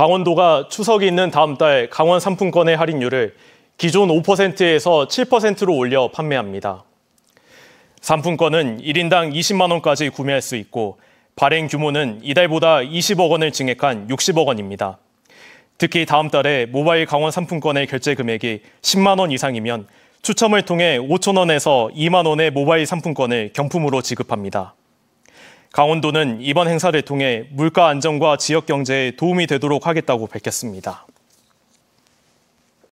강원도가 추석이 있는 다음 달 강원 상품권의 할인율을 기존 5%에서 7%로 올려 판매합니다. 상품권은 1인당 20만 원까지 구매할 수 있고 발행 규모는 이달보다 20억 원을 증액한 60억 원입니다. 특히 다음 달에 모바일 강원 상품권의 결제 금액이 10만 원 이상이면 추첨을 통해 5천 원에서 2만 원의 모바일 상품권을 경품으로 지급합니다. 강원도는 이번 행사를 통해 물가 안정과 지역 경제에 도움이 되도록 하겠다고 밝혔습니다.